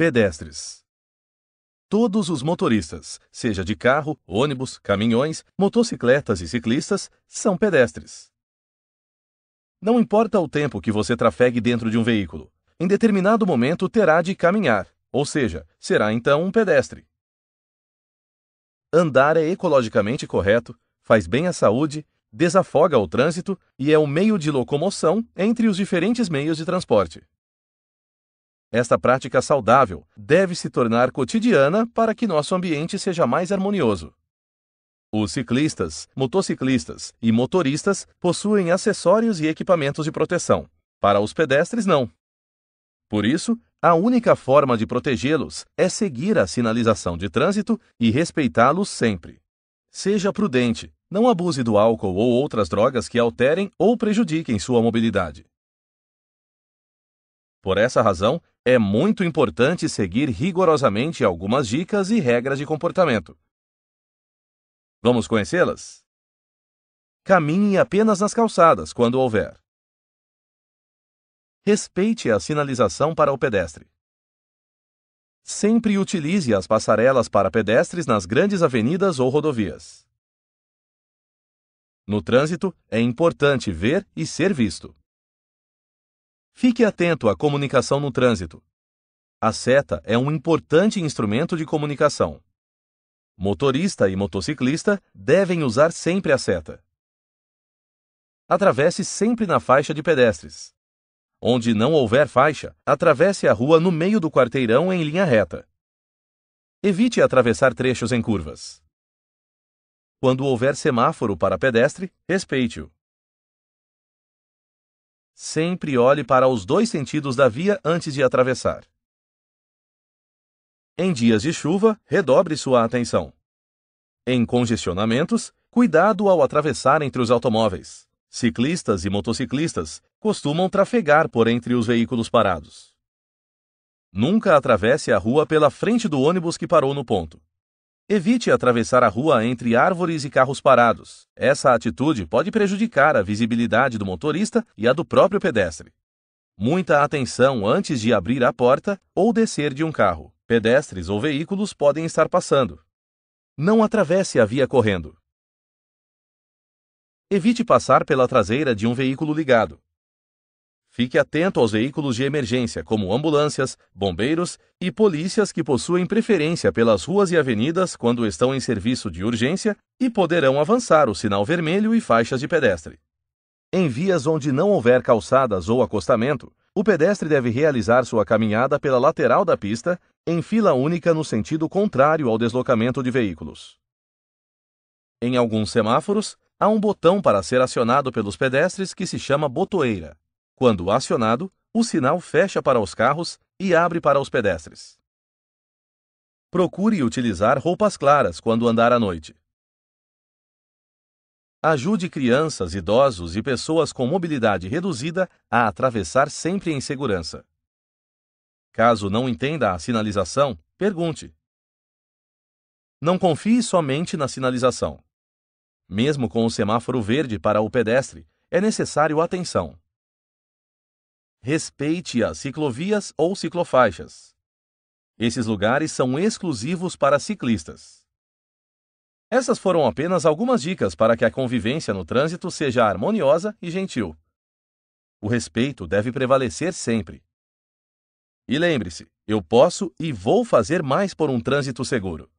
pedestres. Todos os motoristas, seja de carro, ônibus, caminhões, motocicletas e ciclistas, são pedestres. Não importa o tempo que você trafegue dentro de um veículo, em determinado momento terá de caminhar, ou seja, será então um pedestre. Andar é ecologicamente correto, faz bem à saúde, desafoga o trânsito e é o um meio de locomoção entre os diferentes meios de transporte. Esta prática saudável deve se tornar cotidiana para que nosso ambiente seja mais harmonioso. Os ciclistas, motociclistas e motoristas possuem acessórios e equipamentos de proteção. Para os pedestres, não. Por isso, a única forma de protegê-los é seguir a sinalização de trânsito e respeitá-los sempre. Seja prudente, não abuse do álcool ou outras drogas que alterem ou prejudiquem sua mobilidade. Por essa razão, é muito importante seguir rigorosamente algumas dicas e regras de comportamento. Vamos conhecê-las? Caminhe apenas nas calçadas quando houver. Respeite a sinalização para o pedestre. Sempre utilize as passarelas para pedestres nas grandes avenidas ou rodovias. No trânsito, é importante ver e ser visto. Fique atento à comunicação no trânsito. A seta é um importante instrumento de comunicação. Motorista e motociclista devem usar sempre a seta. Atravesse sempre na faixa de pedestres. Onde não houver faixa, atravesse a rua no meio do quarteirão em linha reta. Evite atravessar trechos em curvas. Quando houver semáforo para pedestre, respeite-o. Sempre olhe para os dois sentidos da via antes de atravessar. Em dias de chuva, redobre sua atenção. Em congestionamentos, cuidado ao atravessar entre os automóveis. Ciclistas e motociclistas costumam trafegar por entre os veículos parados. Nunca atravesse a rua pela frente do ônibus que parou no ponto. Evite atravessar a rua entre árvores e carros parados. Essa atitude pode prejudicar a visibilidade do motorista e a do próprio pedestre. Muita atenção antes de abrir a porta ou descer de um carro. Pedestres ou veículos podem estar passando. Não atravesse a via correndo. Evite passar pela traseira de um veículo ligado. Fique atento aos veículos de emergência, como ambulâncias, bombeiros e polícias que possuem preferência pelas ruas e avenidas quando estão em serviço de urgência e poderão avançar o sinal vermelho e faixas de pedestre. Em vias onde não houver calçadas ou acostamento, o pedestre deve realizar sua caminhada pela lateral da pista, em fila única no sentido contrário ao deslocamento de veículos. Em alguns semáforos, há um botão para ser acionado pelos pedestres que se chama botoeira. Quando acionado, o sinal fecha para os carros e abre para os pedestres. Procure utilizar roupas claras quando andar à noite. Ajude crianças, idosos e pessoas com mobilidade reduzida a atravessar sempre em segurança. Caso não entenda a sinalização, pergunte. Não confie somente na sinalização. Mesmo com o semáforo verde para o pedestre, é necessário atenção. Respeite as ciclovias ou ciclofaixas. Esses lugares são exclusivos para ciclistas. Essas foram apenas algumas dicas para que a convivência no trânsito seja harmoniosa e gentil. O respeito deve prevalecer sempre. E lembre-se, eu posso e vou fazer mais por um trânsito seguro.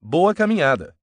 Boa caminhada!